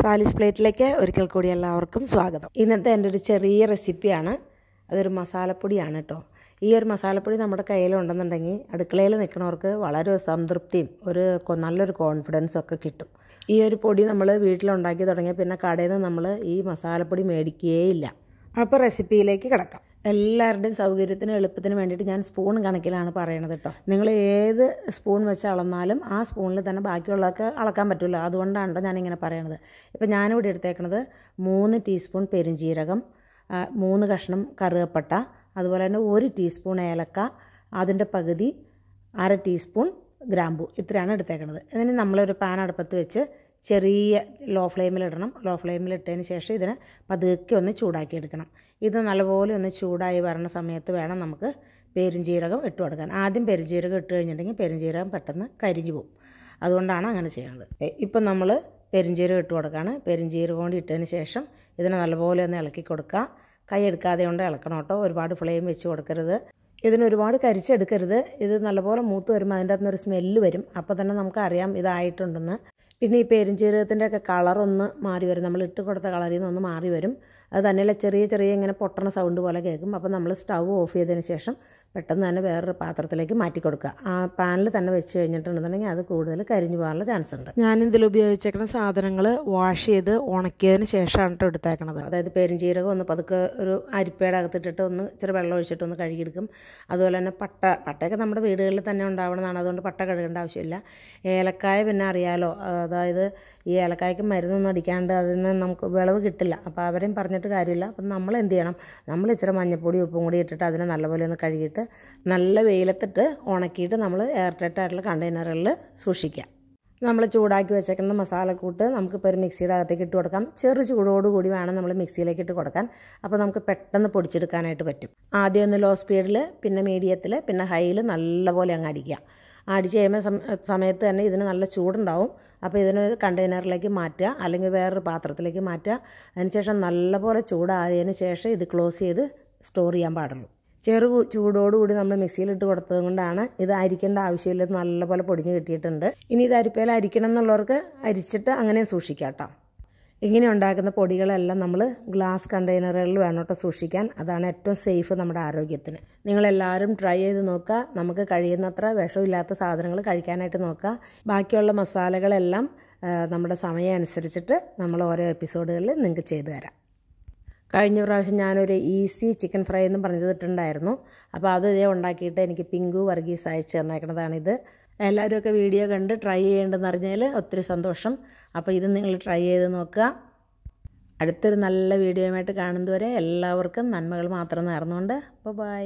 സാലിസ് പ്ലേറ്റിലേക്ക് ഒരിക്കൽ കൂടി എല്ലാവർക്കും സ്വാഗതം ഇന്നത്തെ എൻ്റെ ഒരു ചെറിയ റെസിപ്പിയാണ് അതൊരു മസാലപ്പൊടിയാണ് കേട്ടോ ഈ ഒരു മസാലപ്പൊടി നമ്മുടെ കയ്യിലുണ്ടെന്നുണ്ടെങ്കിൽ അടുക്കളയിൽ നിൽക്കുന്നവർക്ക് വളരെ സംതൃപ്തിയും ഒരു നല്ലൊരു കോൺഫിഡൻസും ഒക്കെ കിട്ടും ഈ ഒരു പൊടി നമ്മൾ വീട്ടിലുണ്ടാക്കി തുടങ്ങിയ പിന്നെ കടയിൽ നിന്ന് നമ്മൾ ഈ മസാലപ്പൊടി മേടിക്കുകയേ ഇല്ല അപ്പോൾ റെസിപ്പിയിലേക്ക് കിടക്കാം എല്ലാവരുടെയും സൗകര്യത്തിനും എളുപ്പത്തിനും വേണ്ടിയിട്ട് ഞാൻ സ്പൂൺ കണക്കിലാണ് പറയണത് കേട്ടോ നിങ്ങൾ ഏത് സ്പൂൺ വെച്ച് അളന്നാലും ആ സ്പൂണിൽ തന്നെ ബാക്കിയുള്ളതൊക്കെ അളക്കാൻ പറ്റുമല്ലോ അതുകൊണ്ടാണ് കേട്ടോ ഞാനിങ്ങനെ പറയണത് ഇപ്പോൾ ഞാനിവിടെ എടുത്തേക്കണത് മൂന്ന് ടീസ്പൂൺ പെരുംജീരകം മൂന്ന് കഷ്ണം കറുകപ്പട്ട അതുപോലെ തന്നെ ഒരു ടീസ്പൂൺ ഏലക്ക അതിൻ്റെ പകുതി അര ടീസ്പൂൺ ഗ്രാമ്പു ഇത്രയാണ് എടുത്തേക്കണത് ഇതിന് നമ്മളൊരു പാൻ അടുപ്പത്ത് വെച്ച് ചെറിയ ലോ ഫ്ലെയിമിലിടണം ലോ ഫ്ലെയിമിലിട്ടതിന് ശേഷം ഇതിനെ പതുക്കെ ഒന്ന് ചൂടാക്കി എടുക്കണം ഇത് നല്ലപോലെ ഒന്ന് ചൂടായി വരണ സമയത്ത് വേണം നമുക്ക് പെരുംജീരകം ഇട്ട് കൊടുക്കാൻ ആദ്യം പെരുംജീരകം ഇട്ട് കഴിഞ്ഞിട്ടുണ്ടെങ്കിൽ പെരുംജീരകം പെട്ടെന്ന് കരിഞ്ഞു പോകും അതുകൊണ്ടാണ് അങ്ങനെ ചെയ്യുന്നത് ഇപ്പം നമ്മൾ പെരുംജീരകം ഇട്ട് കൊടുക്കുകയാണ് പെരുംജീരകം കൊണ്ട് ഇട്ടതിന് ശേഷം ഇതിനെ നല്ലപോലെ ഒന്ന് ഇളക്കി കൊടുക്കുക കൈ എടുക്കാതെ കൊണ്ട് ഇളക്കണം കേട്ടോ ഒരുപാട് ഫ്ലെയിം വെച്ച് കൊടുക്കരുത് ഇതിനൊരുപാട് കരിച്ചെടുക്കരുത് ഇത് നല്ലപോലെ മൂത്ത് വരുമ്പോൾ അതിൻ്റെ അകത്തുനിന്ന് ഒരു സ്മെല്ല് വരും അപ്പോൾ തന്നെ നമുക്കറിയാം ഇതായിട്ടുണ്ടെന്ന് പിന്നെ ഈ പെരുംജീരകത്തിൻ്റെ ഒക്കെ കളറൊന്ന് മാറി വരും നമ്മൾ ഇട്ട് കൊടുത്ത കളറിൽ നിന്ന് ഒന്ന് മാറി വരും അത് തന്നെയല്ല ചെറിയ ചെറിയ ഇങ്ങനെ പൊട്ടണ സൗണ്ട് പോലെ കേൾക്കും അപ്പോൾ നമ്മൾ സ്റ്റൗ ഓഫ് ചെയ്തതിന് ശേഷം പെട്ടെന്ന് തന്നെ വേറൊരു പാത്രത്തിലേക്ക് മാറ്റി കൊടുക്കുക ആ പാനിൽ തന്നെ വെച്ച് കഴിഞ്ഞിട്ടുണ്ടെന്നുണ്ടെങ്കിൽ അത് കൂടുതൽ കരിഞ്ഞു പോകാനുള്ള ചാൻസ് ഉണ്ട് ഞാനിതിൽ ഉപയോഗിച്ചേക്കുന്ന സാധനങ്ങൾ വാഷ് ചെയ്ത് ഉണക്കിയതിന് ശേഷമാണ് കേട്ടോ എടുത്തേക്കണത് അതായത് പെരുംജീരകം ഒന്ന് പതുക്കെ ഒരു അരിപ്പയുടെ അകത്തിട്ടിട്ട് ഒന്ന് ഇച്ചിരി വെള്ളം ഒഴിച്ചിട്ട് ഒന്ന് കഴുകിയെടുക്കും അതുപോലെ തന്നെ പട്ട പട്ടയൊക്കെ നമ്മുടെ വീടുകളിൽ തന്നെ ഉണ്ടാവണമെന്നാണ് അതുകൊണ്ട് പട്ട കഴുകേണ്ട ആവശ്യമില്ല ഏലക്കായ പിന്നെ അറിയാലോ അതായത് ഈ ഏലക്കായ്ക്ക് മരുന്നൊന്നും അടിക്കാണ്ട് അതിൽ നിന്ന് നമുക്ക് വിളവ് കിട്ടില്ല അപ്പോൾ അവരെയും പറഞ്ഞ പറഞ്ഞിട്ട് കാര്യമില്ല അപ്പം നമ്മൾ എന്ത് ചെയ്യണം നമ്മൾ ഇച്ചിരി മഞ്ഞപ്പൊടി ഉപ്പും കൂടി ഇട്ടിട്ട് അതിനെ നല്ലപോലെ ഒന്ന് കഴുകിയിട്ട് നല്ല വെയിലത്തിട്ട് ഉണക്കിയിട്ട് നമ്മൾ എയർ ടൈറ്റ് ആയിട്ടുള്ള കണ്ടെയ്നറുകളിൽ സൂക്ഷിക്കാം നമ്മൾ ചൂടാക്കി വെച്ചേക്കുന്ന മസാലക്കൂട്ട് നമുക്കിപ്പോൾ ഒരു മിക്സിയുടെ അകത്തേക്ക് ഇട്ട് കൊടുക്കാം ചെറു ചൂടോടുകൂടി വേണം നമ്മൾ മിക്സിയിലേക്ക് ഇട്ട് കൊടുക്കാൻ അപ്പോൾ നമുക്ക് പെട്ടെന്ന് പൊടിച്ചെടുക്കാനായിട്ട് പറ്റും ആദ്യം ഒന്ന് ലോ സ്പീഡിൽ പിന്നെ മീഡിയത്തിൽ പിന്നെ ഹൈയിൽ നല്ലപോലെ അങ്ങ് അടിക്കുക ആഡ് ചെയ്യുമ്പോൾ സമയത്ത് തന്നെ ഇതിന് നല്ല ചൂടുണ്ടാവും അപ്പോൾ ഇതിന് കണ്ടെയ്നറിലേക്ക് മാറ്റുക അല്ലെങ്കിൽ വേറൊരു പാത്രത്തിലേക്ക് മാറ്റുക അതിനുശേഷം നല്ലപോലെ ചൂടായതിന് ശേഷം ഇത് ക്ലോസ് ചെയ്ത് സ്റ്റോർ ചെയ്യാൻ പാടുള്ളൂ ചെറു ചൂടോടുകൂടി നമ്മൾ മിക്സിയിലിട്ട് കൊടുത്തത് കൊണ്ടാണ് ഇത് അരിക്കേണ്ട ആവശ്യമില്ല നല്ലപോലെ പൊടിഞ്ഞ് കിട്ടിയിട്ടുണ്ട് ഇനി ഇത് അരിപ്പയിൽ അരിക്കണം എന്നുള്ളവർക്ക് അരിച്ചിട്ട് അങ്ങനെ സൂക്ഷിക്കാം കേട്ടോ ഇങ്ങനെ ഉണ്ടാക്കുന്ന പൊടികളെല്ലാം നമ്മൾ ഗ്ലാസ് കണ്ടെയ്നറുകളിൽ വേണം സൂക്ഷിക്കാൻ അതാണ് ഏറ്റവും സേഫ് നമ്മുടെ ആരോഗ്യത്തിന് നിങ്ങളെല്ലാവരും ട്രൈ ചെയ്ത് നോക്കുക നമുക്ക് കഴിയുന്നത്ര വിഷമില്ലാത്ത സാധനങ്ങൾ കഴിക്കാനായിട്ട് നോക്കുക ബാക്കിയുള്ള മസാലകളെല്ലാം നമ്മുടെ സമയം അനുസരിച്ചിട്ട് നമ്മൾ ഓരോ എപ്പിസോഡുകളിൽ നിങ്ങൾക്ക് ചെയ്തു തരാം കഴിഞ്ഞ പ്രാവശ്യം ഞാനൊരു ഈസി ചിക്കൻ ഫ്രൈ എന്ന് പറഞ്ഞു തന്നിട്ടുണ്ടായിരുന്നു അപ്പോൾ അത് ഇതേ ഉണ്ടാക്കിയിട്ട് എനിക്ക് പിങ്കു വർഗീസ് അയച്ച് തന്നേക്കണതാണിത് എല്ലാവരുമൊക്കെ വീഡിയോ കണ്ട് ട്രൈ ചെയ്യേണ്ടതെന്ന് അറിഞ്ഞാൽ ഒത്തിരി സന്തോഷം അപ്പോൾ ഇത് നിങ്ങൾ ട്രൈ ചെയ്ത് നോക്കുക അടുത്തൊരു നല്ല വീഡിയോയുമായിട്ട് കാണുന്നതുവരെ എല്ലാവർക്കും നന്മകൾ മാത്രം നേർന്നുകൊണ്ട് അപ്പോൾ